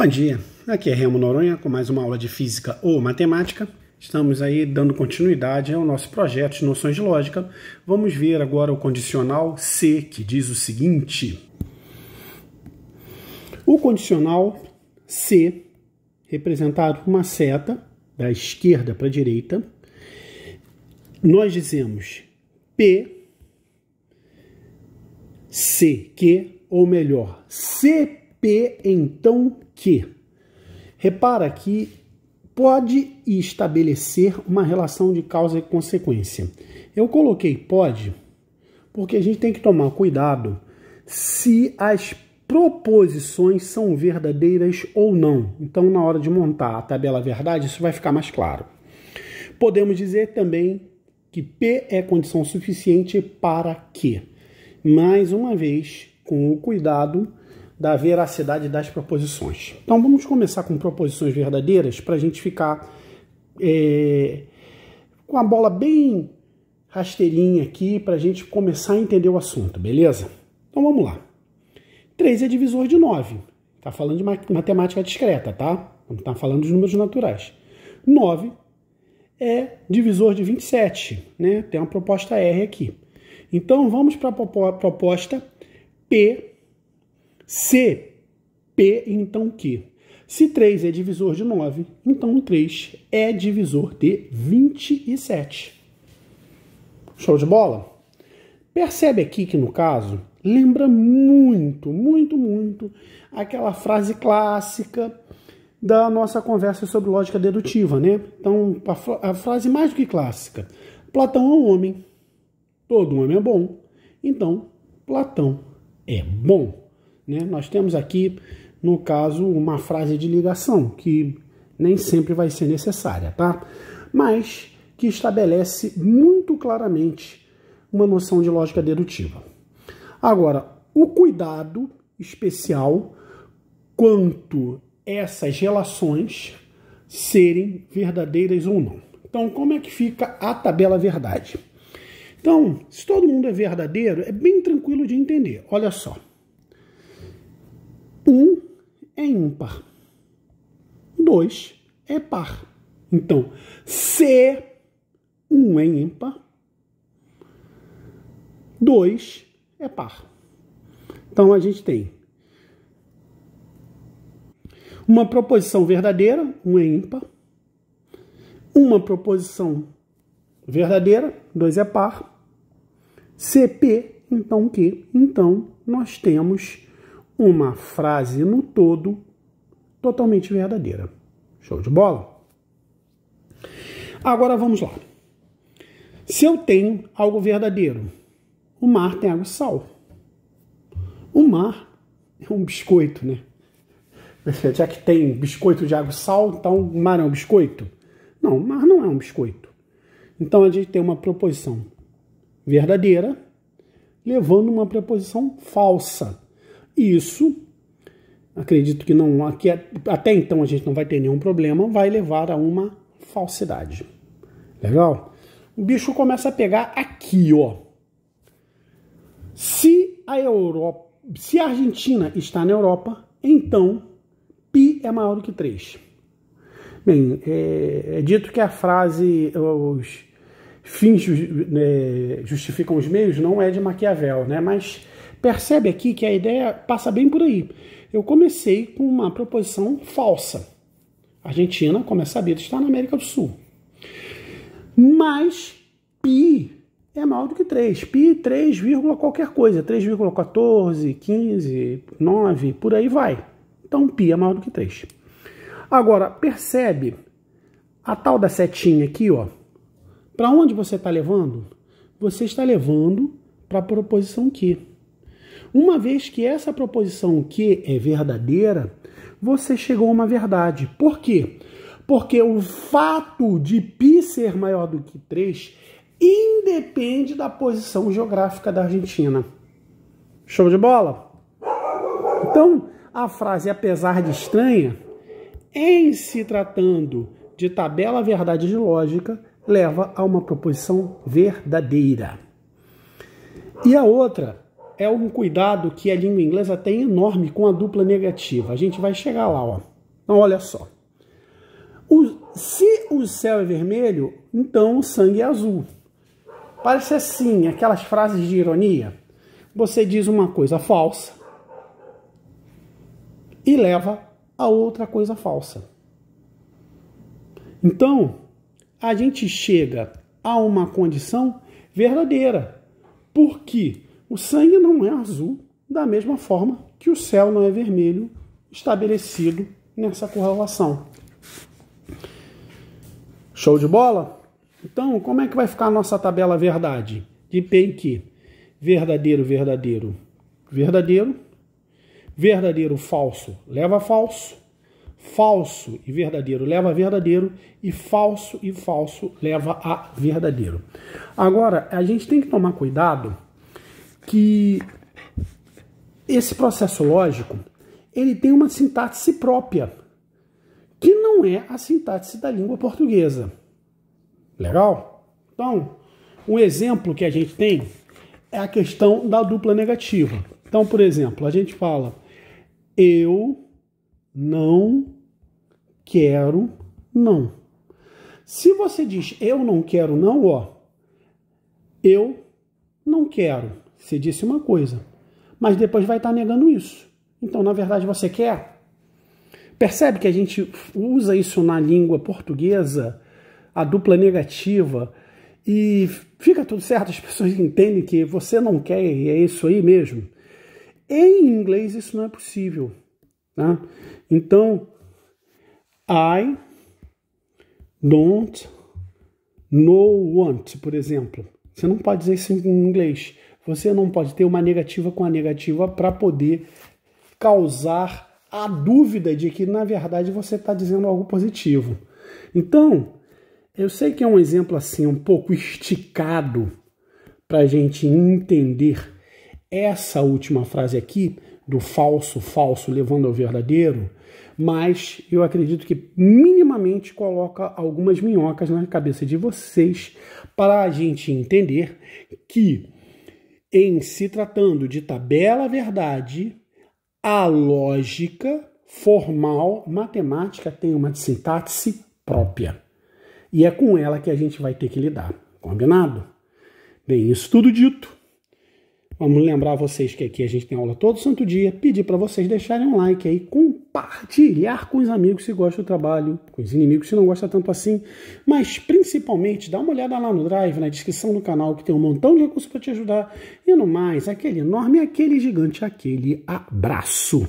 Bom dia, aqui é Remo Noronha com mais uma aula de Física ou Matemática. Estamos aí dando continuidade ao nosso projeto de noções de lógica. Vamos ver agora o condicional C, que diz o seguinte. O condicional C, representado por uma seta da esquerda para a direita, nós dizemos P, C, q, ou melhor, CP, P então que. Repara que pode estabelecer uma relação de causa e consequência. Eu coloquei pode porque a gente tem que tomar cuidado se as proposições são verdadeiras ou não. Então, na hora de montar a tabela verdade, isso vai ficar mais claro. Podemos dizer também que P é condição suficiente para que. Mais uma vez, com o cuidado da veracidade das proposições. Então vamos começar com proposições verdadeiras para a gente ficar é, com a bola bem rasteirinha aqui para a gente começar a entender o assunto, beleza? Então vamos lá. 3 é divisor de 9. Está falando de matemática discreta, tá? Não está falando dos números naturais. 9 é divisor de 27, né? Tem uma proposta R aqui. Então vamos para a proposta P se P, então Q. Se 3 é divisor de 9, então 3 é divisor de 27. Show de bola? Percebe aqui que, no caso, lembra muito, muito, muito aquela frase clássica da nossa conversa sobre lógica dedutiva, né? Então, a, frase mais do que clássica. Platão é um homem. Todo homem é bom. Então, Platão é bom. Né? Nós temos aqui, no caso, uma frase de ligação, que nem sempre vai ser necessária, tá? Mas que estabelece muito claramente uma noção de lógica dedutiva. Agora, o cuidado especial quanto essas relações serem verdadeiras ou não. Então, como é que fica a tabela verdade? Então, se todo mundo é verdadeiro, é bem tranquilo de entender. Olha só é ímpar. 2 é par. Então, se 1 um é ímpar, 2 é par. Então a gente tem uma proposição verdadeira, 1 um é ímpar. Uma proposição verdadeira, 2 é par. CP, então que? Então nós temos uma frase no todo totalmente verdadeira. Show de bola? Agora vamos lá. Se eu tenho algo verdadeiro, o mar tem água e sal. O mar é um biscoito, né? Já que tem biscoito de água e sal, então o mar é um biscoito? Não, o mar não é um biscoito. Então a gente tem uma proposição verdadeira levando uma preposição falsa isso, acredito que não, aqui é, até então a gente não vai ter nenhum problema, vai levar a uma falsidade. Legal? O bicho começa a pegar aqui, ó. Se a Europa, se a Argentina está na Europa, então pi é maior do que 3. Bem, é, é dito que a frase os fins é, justificam os meios não é de Maquiavel, né? Mas Percebe aqui que a ideia passa bem por aí. Eu comecei com uma proposição falsa. Argentina, como é sabido, está na América do Sul. Mas pi é maior do que 3. Pi 3, qualquer coisa, 3,14, 15, 9, por aí vai. Então pi é maior do que 3. Agora, percebe a tal da setinha aqui, ó. Para onde você está levando? Você está levando para a proposição que? Uma vez que essa proposição que é verdadeira, você chegou a uma verdade. Por quê? Porque o fato de pi ser maior do que 3 independe da posição geográfica da Argentina. Show de bola? Então, a frase apesar de estranha, em se tratando de tabela verdade de lógica, leva a uma proposição verdadeira. E a outra, é um cuidado que a língua inglesa tem enorme com a dupla negativa. A gente vai chegar lá, ó. Então, olha só. O, se o céu é vermelho, então o sangue é azul. Parece assim, aquelas frases de ironia. Você diz uma coisa falsa e leva a outra coisa falsa. Então, a gente chega a uma condição verdadeira. Por quê? O sangue não é azul, da mesma forma que o céu não é vermelho, estabelecido nessa correlação. Show de bola? Então, como é que vai ficar a nossa tabela verdade? De P Verdadeiro, verdadeiro, verdadeiro. Verdadeiro, falso, leva falso. Falso e verdadeiro leva a verdadeiro. E falso e falso leva a verdadeiro. Agora, a gente tem que tomar cuidado que esse processo lógico ele tem uma sintaxe própria, que não é a sintaxe da língua portuguesa. Legal? Então, um exemplo que a gente tem é a questão da dupla negativa. Então, por exemplo, a gente fala: eu não quero não. Se você diz eu não quero não, ó, eu não quero você disse uma coisa, mas depois vai estar tá negando isso. Então, na verdade, você quer? Percebe que a gente usa isso na língua portuguesa, a dupla negativa, e fica tudo certo, as pessoas entendem que você não quer e é isso aí mesmo. Em inglês, isso não é possível. Né? Então, I don't know want, por exemplo. Você não pode dizer isso em inglês. Você não pode ter uma negativa com a negativa para poder causar a dúvida de que, na verdade, você está dizendo algo positivo. Então, eu sei que é um exemplo assim um pouco esticado para a gente entender essa última frase aqui do falso, falso levando ao verdadeiro, mas eu acredito que minimamente coloca algumas minhocas na cabeça de vocês para a gente entender que em se tratando de tabela verdade, a lógica formal matemática tem uma sintaxe própria. E é com ela que a gente vai ter que lidar, combinado? Bem, isso tudo dito. Vamos lembrar vocês que aqui a gente tem aula todo santo dia, pedir para vocês deixarem um like aí, com compartilhar com os amigos se gosta do trabalho, com os inimigos se não gosta tanto assim, mas principalmente dá uma olhada lá no Drive, na descrição do canal, que tem um montão de recursos para te ajudar. E no mais, aquele enorme, aquele gigante, aquele abraço.